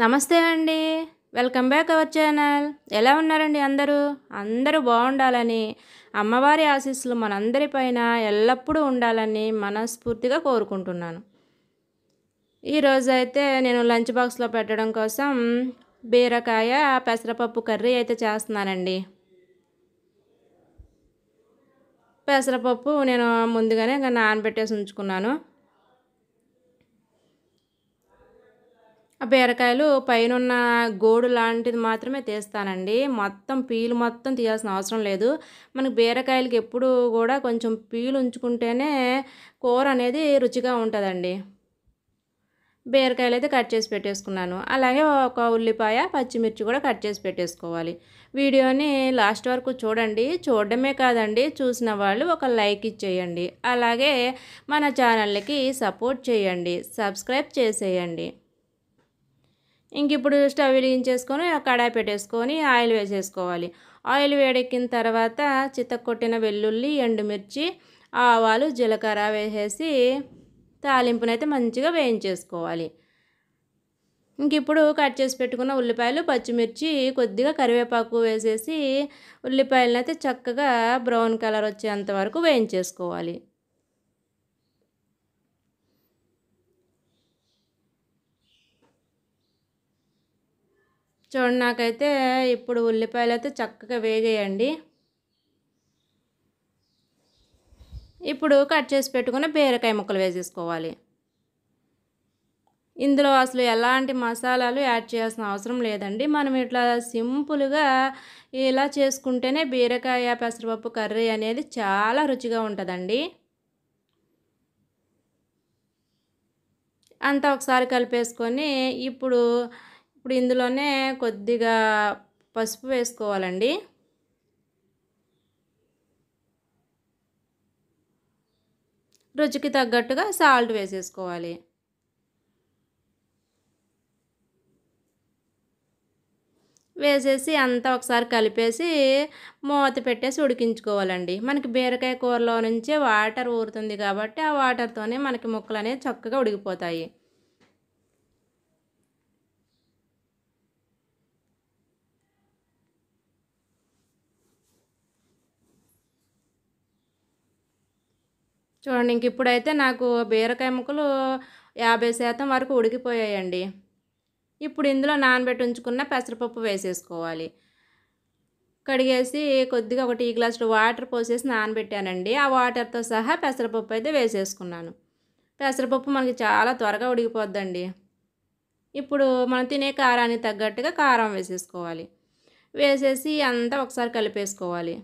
నమస్తే అండి welcome back our channel ఎలా ఉన్నారండి అందరూ అందరూ బాగుండాలని అమ్మవారి ఆశీస్సులు మనందరిపైన ఎల్లప్పుడూ ఉండాలని మనస్ఫూర్తిగా కోరుకుంటున్నాను ఈరోజు అయితే నేను లంచ్ బాక్స్లో పెట్టడం కోసం బీరకాయ పెసరపప్పు కర్రీ అయితే చేస్తున్నానండి పెసరపప్పు నేను ముందుగానే నానబెట్టేసి ఉంచుకున్నాను ఆ బీరకాయలు పైన గోడు లాంటిది మాత్రమే తీస్తానండి మొత్తం పీలు మొత్తం తీయాల్సిన అవసరం లేదు మనకు బీరకాయలకి ఎప్పుడు కూడా కొంచెం పీలు ఉంచుకుంటేనే కూర అనేది రుచిగా ఉంటుందండి బీరకాయలు అయితే కట్ చేసి పెట్టేసుకున్నాను అలాగే ఒక ఉల్లిపాయ పచ్చిమిర్చి కూడా కట్ చేసి పెట్టేసుకోవాలి వీడియోని లాస్ట్ వరకు చూడండి చూడడమే కాదండి చూసిన వాళ్ళు ఒక లైక్ ఇచ్చేయండి అలాగే మన ఛానల్కి సపోర్ట్ చేయండి సబ్స్క్రైబ్ చేసేయండి ఇంక ఇప్పుడు స్టవ్ వెలిగించేసుకొని కడాయి పెట్టేసుకొని ఆయిల్ వేసేసుకోవాలి ఆయిల్ వేడెక్కిన తర్వాత చిత్తకొట్టిన వెల్లుల్లి ఎండుమిర్చి ఆవాలు జీలకర్ర వేసేసి తాలింపునైతే మంచిగా వేయించేసుకోవాలి ఇంక ఇప్పుడు కట్ చేసి పెట్టుకున్న ఉల్లిపాయలు పచ్చిమిర్చి కొద్దిగా కరివేపాకు వేసేసి ఉల్లిపాయలను అయితే చక్కగా బ్రౌన్ కలర్ వచ్చేంత వరకు వేయించేసుకోవాలి చూడండి నాకైతే ఇప్పుడు ఉల్లిపాయలు అయితే చక్కగా వేగేయండి ఇప్పుడు కట్ చేసి పెట్టుకున్న బీరకాయ ముక్కలు వేసేసుకోవాలి ఇందులో అసలు ఎలాంటి మసాలాలు యాడ్ చేయాల్సిన అవసరం లేదండి మనం ఇట్లా సింపుల్గా ఇలా చేసుకుంటేనే బీరకాయ పెసరపప్పు కర్రీ అనేది చాలా రుచిగా ఉంటుందండి అంతా ఒకసారి కలిపేసుకొని ఇప్పుడు ఇప్పుడు ఇందులోనే కొద్దిగా పసుపు వేసుకోవాలండి రుచికి తగ్గట్టుగా సాల్ట్ వేసేసుకోవాలి వేసేసి అంతా ఒకసారి కలిపేసి మూత పెట్టేసి ఉడికించుకోవాలండి మనకి బీరకాయ కూరలో నుంచే వాటర్ ఊరుతుంది కాబట్టి ఆ వాటర్తోనే మనకి ముక్కలు అనేవి చక్కగా ఉడికిపోతాయి చూడండి ఇంక ఇప్పుడైతే నాకు బీరకాయ ముక్కలు యాభై శాతం వరకు ఉడికిపోయాయండి ఇప్పుడు ఇందులో నానబెట్టి ఉంచుకున్న పెసరపప్పు వేసేసుకోవాలి కడిగేసి కొద్దిగా ఒక టీ గ్లాసులు వాటర్ పోసేసి నానబెట్టానండి ఆ వాటర్తో సహా పెసరపప్పు అయితే వేసేసుకున్నాను పెసరపప్పు మనకి చాలా త్వరగా ఉడికిపోద్దండి ఇప్పుడు మనం తినే కారానికి తగ్గట్టుగా కారం వేసేసుకోవాలి వేసేసి అంతా ఒకసారి కలిపేసుకోవాలి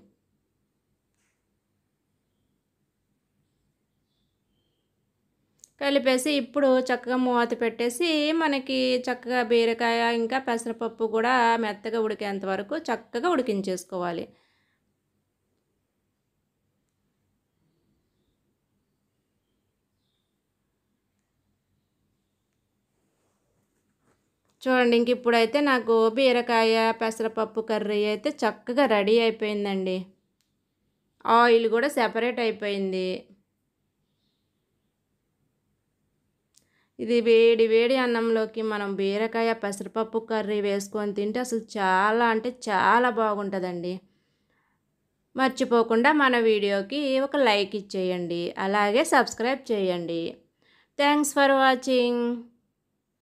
కలిపేసి ఇప్పుడు చక్కగా మూత పెట్టేసి మనకి చక్కగా బీరకాయ ఇంకా పెసరపప్పు కూడా మెత్తగా ఉడికేంత వరకు చక్కగా ఉడికించేసుకోవాలి చూడండి ఇంక ఇప్పుడైతే నాకు బీరకాయ పెసరపప్పు కర్రీ అయితే చక్కగా రెడీ అయిపోయిందండి ఆయిల్ కూడా సెపరేట్ అయిపోయింది ఇది వేడి వేడి అన్నంలోకి మనం బీరకాయ పెసరపప్పు కర్రీ వేసుకొని తింటే అసలు చాలా అంటే చాలా బాగుంటుందండి మర్చిపోకుండా మన వీడియోకి ఒక లైక్ ఇచ్చేయండి అలాగే సబ్స్క్రైబ్ చేయండి థ్యాంక్స్ ఫర్ వాచింగ్